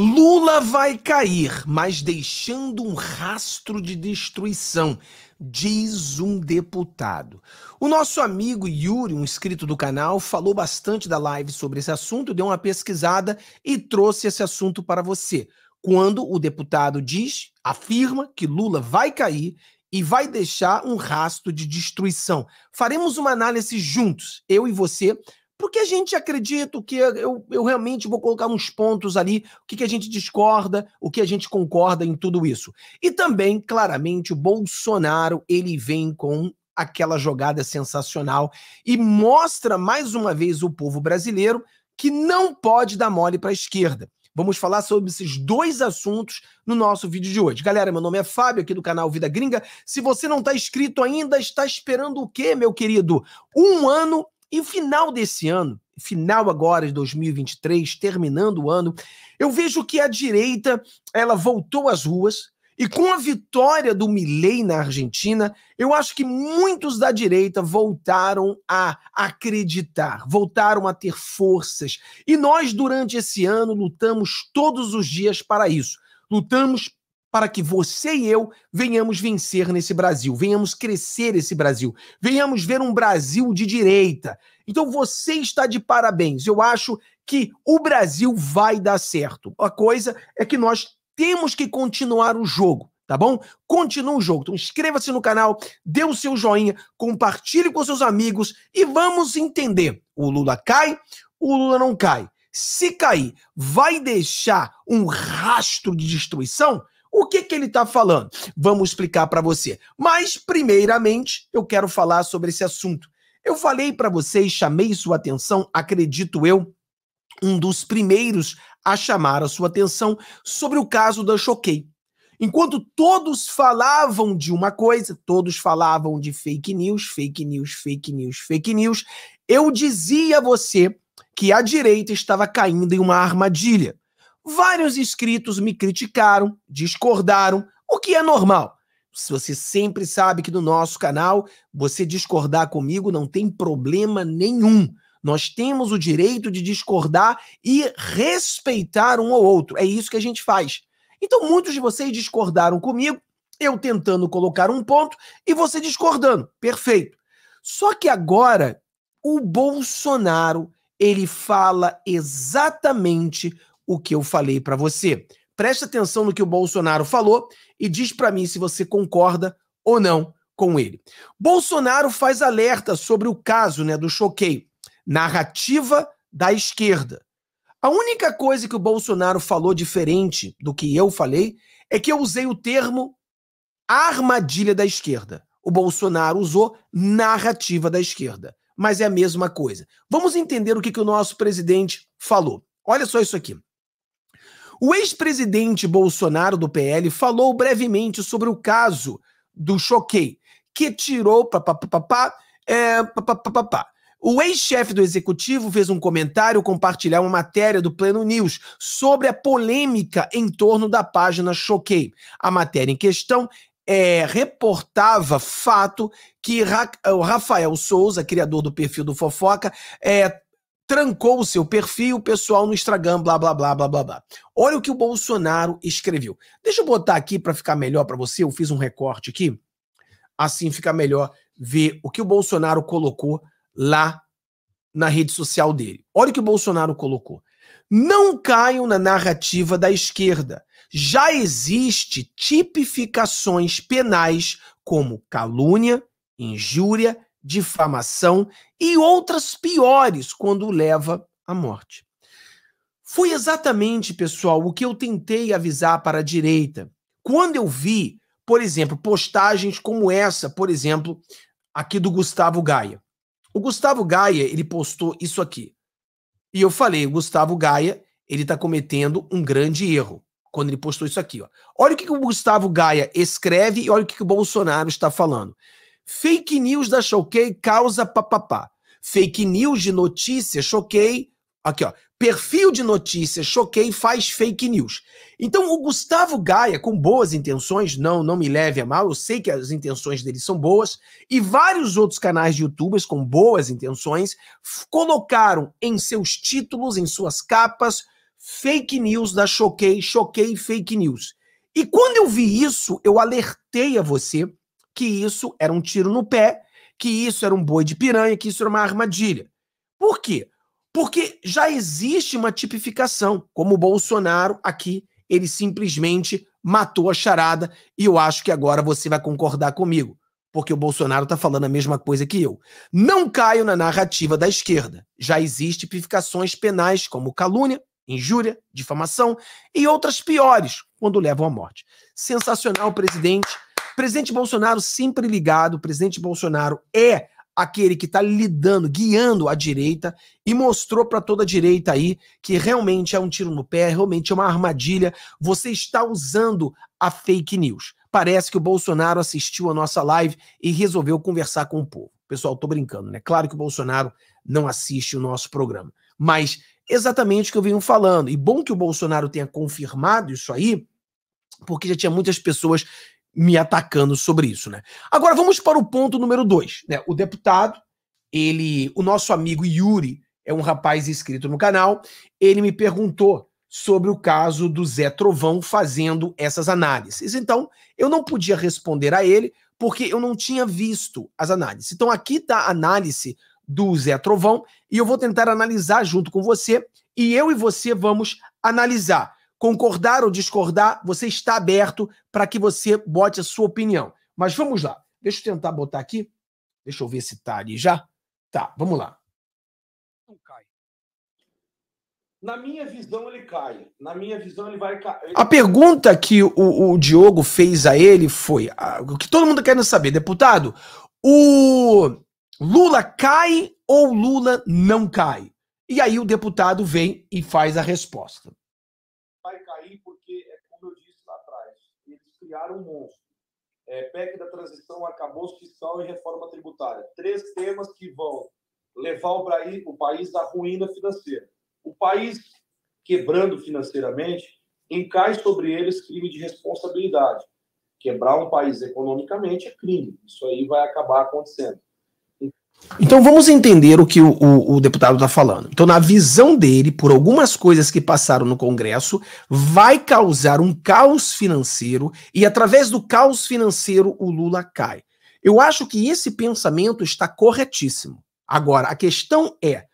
Lula vai cair, mas deixando um rastro de destruição, diz um deputado. O nosso amigo Yuri, um inscrito do canal, falou bastante da live sobre esse assunto, deu uma pesquisada e trouxe esse assunto para você. Quando o deputado diz, afirma que Lula vai cair e vai deixar um rastro de destruição. Faremos uma análise juntos, eu e você, porque a gente acredita que eu, eu realmente vou colocar uns pontos ali, o que, que a gente discorda, o que a gente concorda em tudo isso. E também, claramente, o Bolsonaro ele vem com aquela jogada sensacional e mostra mais uma vez o povo brasileiro que não pode dar mole para a esquerda. Vamos falar sobre esses dois assuntos no nosso vídeo de hoje. Galera, meu nome é Fábio, aqui do canal Vida Gringa. Se você não está inscrito ainda, está esperando o quê, meu querido? Um ano e o final desse ano, final agora de 2023, terminando o ano, eu vejo que a direita ela voltou às ruas e com a vitória do Milei na Argentina, eu acho que muitos da direita voltaram a acreditar, voltaram a ter forças. E nós durante esse ano lutamos todos os dias para isso. Lutamos para que você e eu venhamos vencer nesse Brasil, venhamos crescer esse Brasil, venhamos ver um Brasil de direita. Então você está de parabéns. Eu acho que o Brasil vai dar certo. A coisa é que nós temos que continuar o jogo tá bom? Continua o jogo. Então inscreva-se no canal, dê o seu joinha, compartilhe com seus amigos e vamos entender. O Lula cai, o Lula não cai. Se cair, vai deixar um rastro de destruição? O que, que ele está falando? Vamos explicar para você. Mas, primeiramente, eu quero falar sobre esse assunto. Eu falei para vocês, chamei sua atenção, acredito eu, um dos primeiros a chamar a sua atenção sobre o caso da Choquei. Enquanto todos falavam de uma coisa, todos falavam de fake news, fake news, fake news, fake news, eu dizia a você que a direita estava caindo em uma armadilha. Vários inscritos me criticaram, discordaram, o que é normal. Se você sempre sabe que no nosso canal você discordar comigo não tem problema nenhum. Nós temos o direito de discordar e respeitar um ao outro. É isso que a gente faz. Então, muitos de vocês discordaram comigo, eu tentando colocar um ponto e você discordando. Perfeito. Só que agora o Bolsonaro, ele fala exatamente o que eu falei para você. Preste atenção no que o Bolsonaro falou e diz para mim se você concorda ou não com ele. Bolsonaro faz alerta sobre o caso né, do choqueio, narrativa da esquerda. A única coisa que o Bolsonaro falou diferente do que eu falei é que eu usei o termo armadilha da esquerda. O Bolsonaro usou narrativa da esquerda, mas é a mesma coisa. Vamos entender o que, que o nosso presidente falou. Olha só isso aqui. O ex-presidente Bolsonaro do PL falou brevemente sobre o caso do Choquei, que tirou papapá, é, O ex-chefe do executivo fez um comentário compartilhar uma matéria do Pleno News sobre a polêmica em torno da página Choquei. A matéria em questão é, reportava fato que Ra Rafael Souza, criador do perfil do Fofoca, é, trancou o seu perfil pessoal no Instagram, blá blá blá blá blá blá. Olha o que o Bolsonaro escreveu. Deixa eu botar aqui para ficar melhor para você, eu fiz um recorte aqui. Assim fica melhor ver o que o Bolsonaro colocou lá na rede social dele. Olha o que o Bolsonaro colocou. Não caiam na narrativa da esquerda. Já existe tipificações penais como calúnia, injúria difamação e outras piores quando leva à morte. Foi exatamente, pessoal, o que eu tentei avisar para a direita. Quando eu vi, por exemplo, postagens como essa, por exemplo, aqui do Gustavo Gaia. O Gustavo Gaia, ele postou isso aqui. E eu falei, o Gustavo Gaia, ele está cometendo um grande erro quando ele postou isso aqui. Ó. Olha o que, que o Gustavo Gaia escreve e olha o que, que o Bolsonaro está falando. Fake news da Choquei causa papapá. Fake news de notícia Choquei. Aqui, ó. Perfil de notícia Choquei faz fake news. Então, o Gustavo Gaia, com boas intenções, não, não me leve a mal, eu sei que as intenções dele são boas, e vários outros canais de youtubers com boas intenções colocaram em seus títulos, em suas capas, fake news da Choquei, Choquei fake news. E quando eu vi isso, eu alertei a você que isso era um tiro no pé, que isso era um boi de piranha, que isso era uma armadilha. Por quê? Porque já existe uma tipificação, como o Bolsonaro aqui, ele simplesmente matou a charada e eu acho que agora você vai concordar comigo, porque o Bolsonaro está falando a mesma coisa que eu. Não caio na narrativa da esquerda. Já existe tipificações penais como calúnia, injúria, difamação e outras piores quando levam à morte. Sensacional, presidente. Presidente Bolsonaro sempre ligado, presidente Bolsonaro é aquele que está lidando, guiando a direita e mostrou para toda a direita aí que realmente é um tiro no pé, realmente é uma armadilha. Você está usando a fake news. Parece que o Bolsonaro assistiu a nossa live e resolveu conversar com o povo. Pessoal, tô brincando, né? Claro que o Bolsonaro não assiste o nosso programa, mas exatamente o que eu venho falando. E bom que o Bolsonaro tenha confirmado isso aí, porque já tinha muitas pessoas me atacando sobre isso, né? Agora vamos para o ponto número dois, né? O deputado, ele, o nosso amigo Yuri é um rapaz inscrito no canal, ele me perguntou sobre o caso do Zé Trovão fazendo essas análises. Então, eu não podia responder a ele porque eu não tinha visto as análises. Então, aqui está a análise do Zé Trovão e eu vou tentar analisar junto com você e eu e você vamos analisar concordar ou discordar, você está aberto para que você bote a sua opinião. Mas vamos lá. Deixa eu tentar botar aqui. Deixa eu ver se tá ali já. Tá, vamos lá. Não cai. Na minha visão, ele cai. Na minha visão, ele vai cair. A pergunta que o, o Diogo fez a ele foi: o que todo mundo tá quer saber, deputado, o Lula cai ou Lula não cai? E aí o deputado vem e faz a resposta. criar um monstro. É, PEC da transição, acabou fiscal e reforma tributária. Três temas que vão levar o, o país à ruína financeira. O país quebrando financeiramente, encai sobre eles crime de responsabilidade. Quebrar um país economicamente é crime. Isso aí vai acabar acontecendo. Então vamos entender o que o, o, o deputado está falando. Então, na visão dele, por algumas coisas que passaram no Congresso, vai causar um caos financeiro e, através do caos financeiro, o Lula cai. Eu acho que esse pensamento está corretíssimo. Agora, a questão é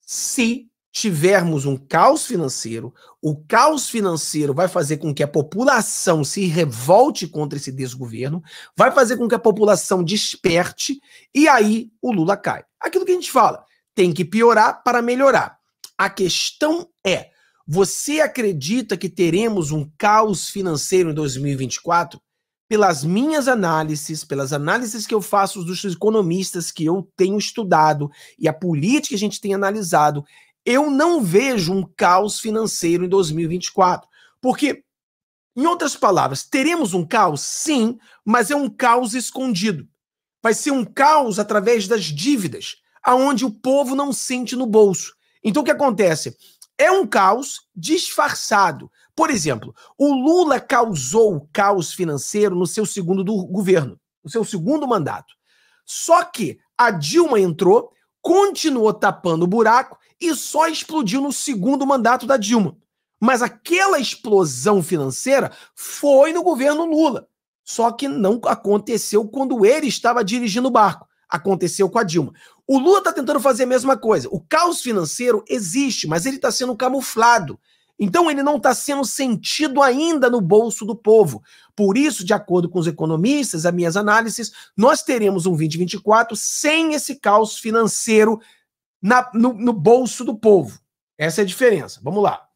se tivermos um caos financeiro, o caos financeiro vai fazer com que a população se revolte contra esse desgoverno, vai fazer com que a população desperte e aí o Lula cai. Aquilo que a gente fala, tem que piorar para melhorar. A questão é: você acredita que teremos um caos financeiro em 2024? Pelas minhas análises, pelas análises que eu faço dos economistas que eu tenho estudado e a política que a gente tem analisado, eu não vejo um caos financeiro em 2024. Porque, em outras palavras, teremos um caos? Sim, mas é um caos escondido. Vai ser um caos através das dívidas, aonde o povo não sente no bolso. Então, o que acontece? É um caos disfarçado. Por exemplo, o Lula causou o caos financeiro no seu segundo do governo, no seu segundo mandato. Só que a Dilma entrou continuou tapando o buraco e só explodiu no segundo mandato da Dilma. Mas aquela explosão financeira foi no governo Lula. Só que não aconteceu quando ele estava dirigindo o barco. Aconteceu com a Dilma. O Lula está tentando fazer a mesma coisa. O caos financeiro existe, mas ele está sendo camuflado. Então ele não está sendo sentido ainda no bolso do povo. Por isso, de acordo com os economistas, as minhas análises, nós teremos um 2024 sem esse caos financeiro na, no, no bolso do povo. Essa é a diferença. Vamos lá.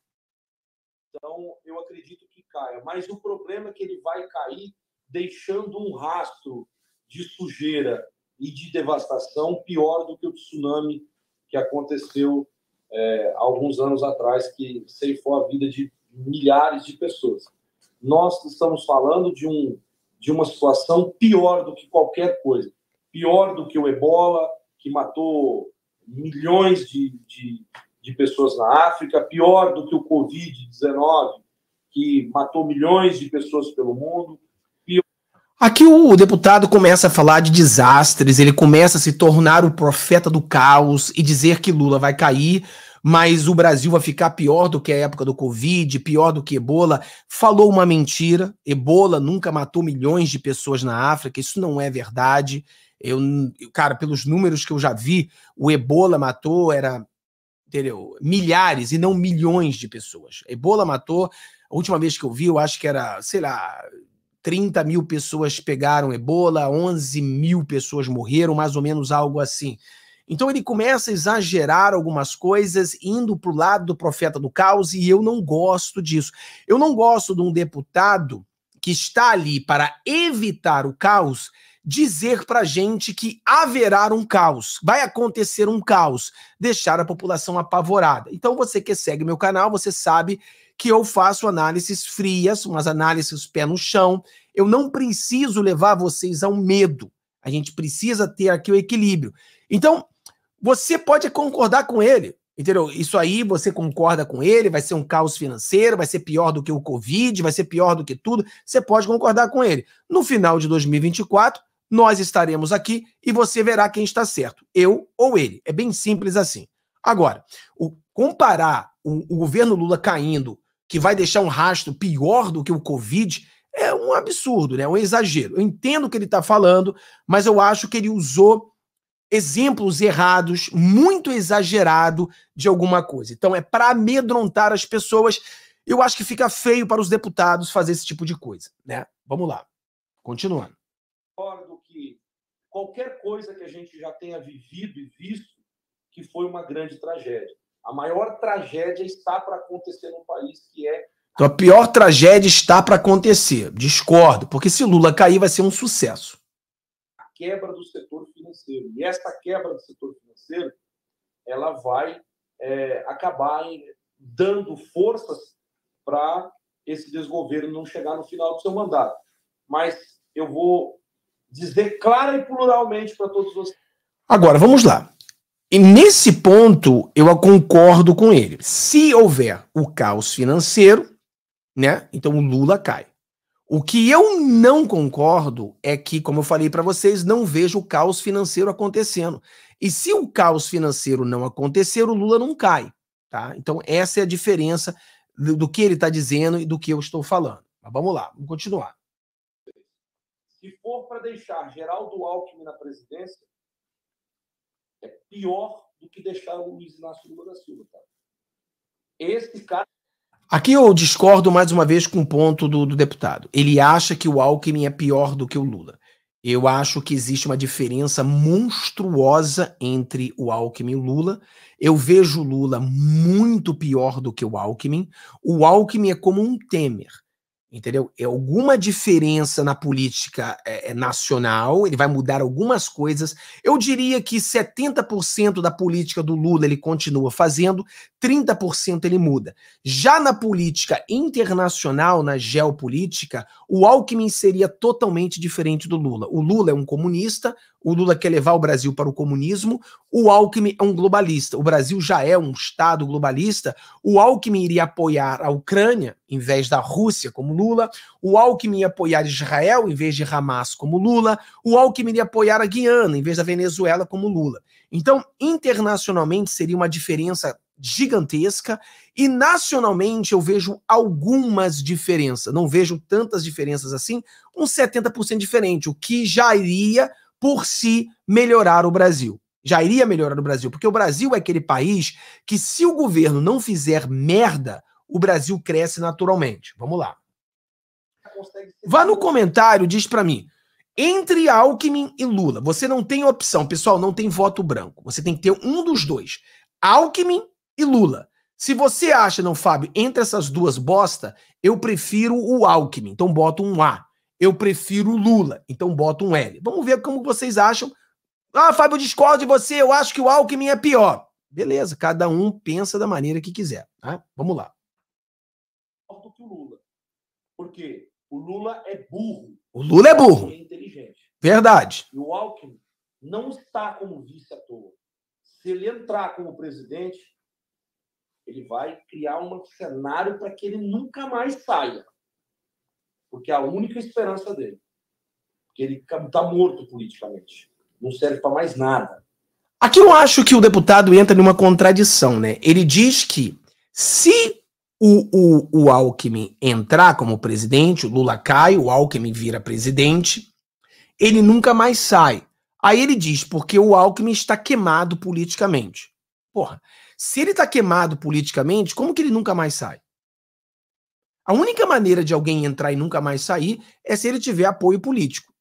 Então, eu acredito que caia, mas o problema é que ele vai cair deixando um rastro de sujeira e de devastação pior do que o tsunami que aconteceu é, alguns anos atrás que ceifou a vida de milhares de pessoas. Nós estamos falando de, um, de uma situação pior do que qualquer coisa. Pior do que o ebola, que matou milhões de, de, de pessoas na África, pior do que o Covid-19, que matou milhões de pessoas pelo mundo, Aqui o deputado começa a falar de desastres, ele começa a se tornar o profeta do caos e dizer que Lula vai cair, mas o Brasil vai ficar pior do que a época do Covid, pior do que Ebola. Falou uma mentira. Ebola nunca matou milhões de pessoas na África, isso não é verdade. Eu, cara, pelos números que eu já vi, o Ebola matou era entendeu? milhares e não milhões de pessoas. Ebola matou, a última vez que eu vi, eu acho que era, sei lá, 30 mil pessoas pegaram ebola, 11 mil pessoas morreram, mais ou menos algo assim. Então ele começa a exagerar algumas coisas, indo para o lado do profeta do caos, e eu não gosto disso. Eu não gosto de um deputado que está ali para evitar o caos dizer para gente que haverá um caos, vai acontecer um caos, deixar a população apavorada. Então você que segue meu canal, você sabe que eu faço análises frias, umas análises pé no chão. Eu não preciso levar vocês ao medo. A gente precisa ter aqui o equilíbrio. Então, você pode concordar com ele, entendeu? Isso aí você concorda com ele, vai ser um caos financeiro, vai ser pior do que o Covid, vai ser pior do que tudo. Você pode concordar com ele. No final de 2024, nós estaremos aqui e você verá quem está certo, eu ou ele. É bem simples assim. Agora, o, comparar o, o governo Lula caindo, que vai deixar um rastro pior do que o Covid, é um absurdo, né? É um exagero. Eu entendo o que ele está falando, mas eu acho que ele usou exemplos errados, muito exagerado de alguma coisa. Então é para amedrontar as pessoas. Eu acho que fica feio para os deputados fazer esse tipo de coisa, né? Vamos lá. Continuando. Fora qualquer coisa que a gente já tenha vivido e visto que foi uma grande tragédia. A maior tragédia está para acontecer no país que é. Então, a pior tragédia está para acontecer. Discordo, porque se Lula cair, vai ser um sucesso. A quebra do setor financeiro. E essa quebra do setor financeiro ela vai é, acabar dando forças para esse desgoverno não chegar no final do seu mandato. Mas eu vou dizer clara e pluralmente para todos vocês. Agora, vamos lá. E nesse ponto, eu concordo com ele. Se houver o caos financeiro, né? Então o Lula cai. O que eu não concordo é que, como eu falei para vocês, não vejo o caos financeiro acontecendo. E se o caos financeiro não acontecer, o Lula não cai, tá? Então essa é a diferença do, do que ele está dizendo e do que eu estou falando. Mas vamos lá, vamos continuar deixar Geraldo Alckmin na presidência é pior do que deixar o Luiz Inácio Lula da Silva, tá? Esse cara. Aqui eu discordo mais uma vez com o ponto do, do deputado. Ele acha que o Alckmin é pior do que o Lula. Eu acho que existe uma diferença monstruosa entre o Alckmin e o Lula. Eu vejo o Lula muito pior do que o Alckmin. O Alckmin é como um Temer entendeu? É alguma diferença na política é, é, nacional, ele vai mudar algumas coisas. Eu diria que 70% da política do Lula ele continua fazendo, 30% ele muda. Já na política internacional, na geopolítica, o Alckmin seria totalmente diferente do Lula. O Lula é um comunista, o Lula quer levar o Brasil para o comunismo, o Alckmin é um globalista. O Brasil já é um Estado globalista. O Alckmin iria apoiar a Ucrânia em vez da Rússia, como Lula. O Alckmin ia apoiar Israel em vez de Hamas, como Lula. O Alckmin iria apoiar a Guiana em vez da Venezuela, como Lula. Então, internacionalmente, seria uma diferença gigantesca e nacionalmente eu vejo algumas diferenças. Não vejo tantas diferenças assim, um 70% diferente, o que já iria por si melhorar o Brasil. Já iria melhorar o Brasil, porque o Brasil é aquele país que, se o governo não fizer merda, o Brasil cresce naturalmente. Vamos lá. Vá no comentário, diz para mim. Entre Alckmin e Lula, você não tem opção, pessoal, não tem voto branco. Você tem que ter um dos dois. Alckmin e Lula. Se você acha, não, Fábio, entre essas duas bosta, eu prefiro o Alckmin. Então bota um A eu prefiro Lula, então bota um L. Vamos ver como vocês acham. Ah, Fábio, discordo de você, eu acho que o Alckmin é pior. Beleza, cada um pensa da maneira que quiser. Tá? Vamos lá. que o Lula. Porque o Lula é burro. O Lula é burro. É inteligente. Verdade. E o Alckmin não está como vice à toa. Se ele entrar como presidente, ele vai criar um cenário para que ele nunca mais saia porque é a única esperança dele. Porque ele está morto politicamente. Não serve para mais nada. Aqui eu acho que o deputado entra numa contradição, né? Ele diz que se o, o, o Alckmin entrar como presidente, o Lula cai, o Alckmin vira presidente, ele nunca mais sai. Aí ele diz, porque o Alckmin está queimado politicamente. Porra, se ele está queimado politicamente, como que ele nunca mais sai? A única maneira de alguém entrar e nunca mais sair é se ele tiver apoio político,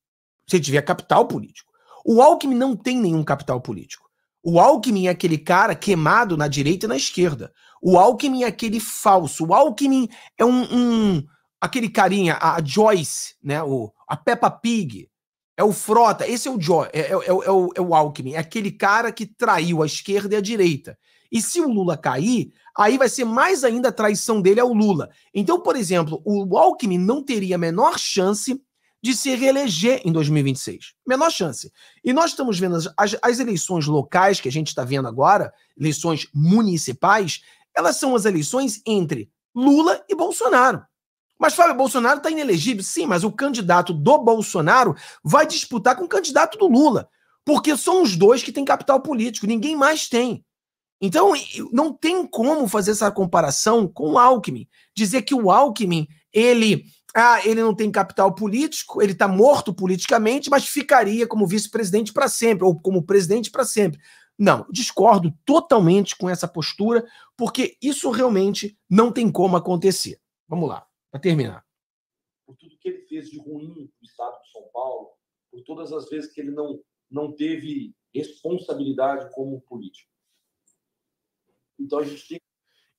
se ele tiver capital político. O Alckmin não tem nenhum capital político. O Alckmin é aquele cara queimado na direita e na esquerda. O Alckmin é aquele falso. O Alckmin é um, um aquele carinha, a, Joyce, né? O, a Peppa Pig. É o Frota, esse é o, jo, é, é, é, é, o, é o Alckmin, é aquele cara que traiu a esquerda e a direita. E se o Lula cair, aí vai ser mais ainda a traição dele ao Lula. Então, por exemplo, o Alckmin não teria a menor chance de se reeleger em 2026. Menor chance. E nós estamos vendo as, as eleições locais que a gente está vendo agora, eleições municipais, elas são as eleições entre Lula e Bolsonaro. Mas Fábio Bolsonaro está inelegível. Sim, mas o candidato do Bolsonaro vai disputar com o candidato do Lula. Porque são os dois que têm capital político, ninguém mais tem. Então, não tem como fazer essa comparação com o Alckmin. Dizer que o Alckmin, ele, ah, ele não tem capital político, ele está morto politicamente, mas ficaria como vice-presidente para sempre, ou como presidente para sempre. Não, discordo totalmente com essa postura, porque isso realmente não tem como acontecer. Vamos lá, para terminar. Por tudo que ele fez de ruim no o estado de São Paulo, por todas as vezes que ele não, não teve responsabilidade como político então a gente tem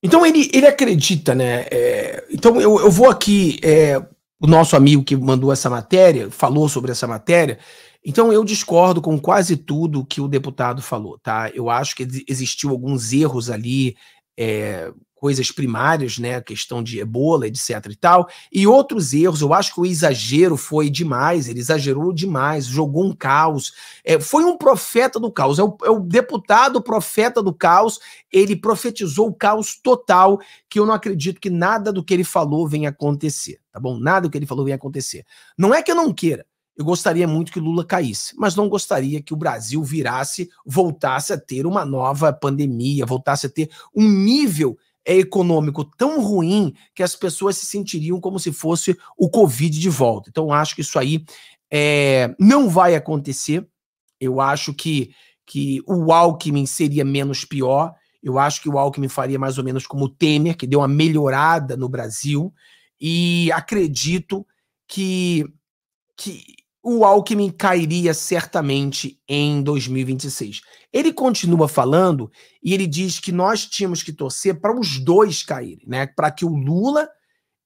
então ele, ele acredita, né? É, então eu, eu vou aqui. É, o nosso amigo que mandou essa matéria falou sobre essa matéria. Então eu discordo com quase tudo que o deputado falou, tá? Eu acho que existiu alguns erros ali, é, coisas primárias, né, a questão de ebola, etc e tal, e outros erros, eu acho que o exagero foi demais, ele exagerou demais, jogou um caos, é, foi um profeta do caos, é o, é o deputado profeta do caos, ele profetizou o caos total, que eu não acredito que nada do que ele falou venha acontecer, tá bom? Nada do que ele falou venha acontecer. Não é que eu não queira, eu gostaria muito que Lula caísse, mas não gostaria que o Brasil virasse, voltasse a ter uma nova pandemia, voltasse a ter um nível é econômico tão ruim que as pessoas se sentiriam como se fosse o Covid de volta. Então, acho que isso aí é, não vai acontecer. Eu acho que, que o Alckmin seria menos pior. Eu acho que o Alckmin faria mais ou menos como o Temer, que deu uma melhorada no Brasil. E acredito que, que o Alckmin cairia certamente em 2026. Ele continua falando e ele diz que nós tínhamos que torcer para os dois caírem, né? Para que o Lula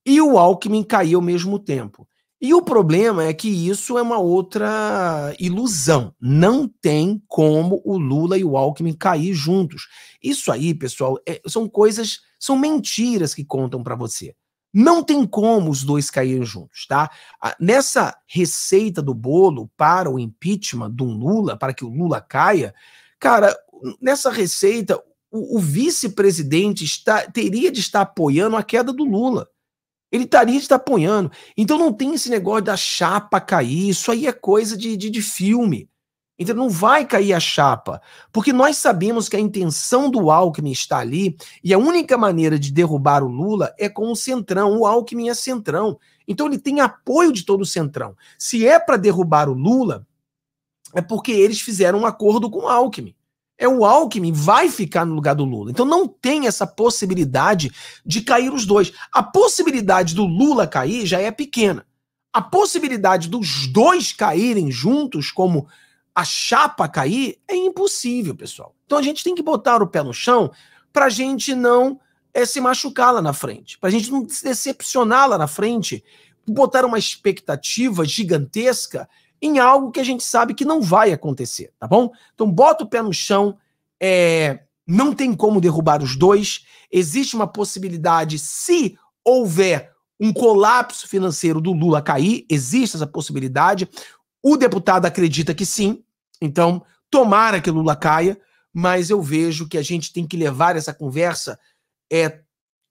e o Alckmin caíssem ao mesmo tempo. E o problema é que isso é uma outra ilusão. Não tem como o Lula e o Alckmin cair juntos. Isso aí, pessoal, é, são coisas, são mentiras que contam para você. Não tem como os dois caírem juntos, tá? Nessa receita do bolo para o impeachment do Lula, para que o Lula caia, cara, nessa receita, o, o vice-presidente teria de estar apoiando a queda do Lula. Ele estaria de estar apoiando. Então não tem esse negócio da chapa cair, isso aí é coisa de, de, de filme. Então não vai cair a chapa, porque nós sabemos que a intenção do Alckmin está ali e a única maneira de derrubar o Lula é com o Centrão. O Alckmin é Centrão. Então ele tem apoio de todo o Centrão. Se é para derrubar o Lula, é porque eles fizeram um acordo com o Alckmin. É o Alckmin vai ficar no lugar do Lula. Então não tem essa possibilidade de cair os dois. A possibilidade do Lula cair já é pequena. A possibilidade dos dois caírem juntos como a chapa cair é impossível, pessoal. Então a gente tem que botar o pé no chão para a gente não é, se machucar lá na frente, para a gente não se decepcionar lá na frente, botar uma expectativa gigantesca em algo que a gente sabe que não vai acontecer, tá bom? Então bota o pé no chão, é, não tem como derrubar os dois. Existe uma possibilidade, se houver um colapso financeiro do Lula cair, existe essa possibilidade. O deputado acredita que sim, então, tomara que Lula caia, mas eu vejo que a gente tem que levar essa conversa é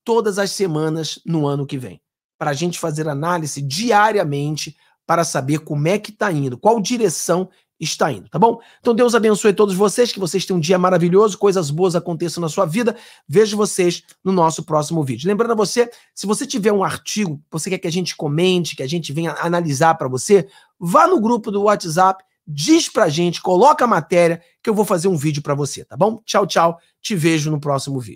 todas as semanas no ano que vem, para a gente fazer análise diariamente para saber como é que está indo, qual direção está indo, tá bom? Então Deus abençoe todos vocês, que vocês tenham um dia maravilhoso, coisas boas aconteçam na sua vida. Vejo vocês no nosso próximo vídeo. Lembrando a você, se você tiver um artigo, você quer que a gente comente, que a gente venha analisar para você, vá no grupo do WhatsApp diz pra gente, coloca a matéria que eu vou fazer um vídeo para você, tá bom? Tchau, tchau. Te vejo no próximo vídeo.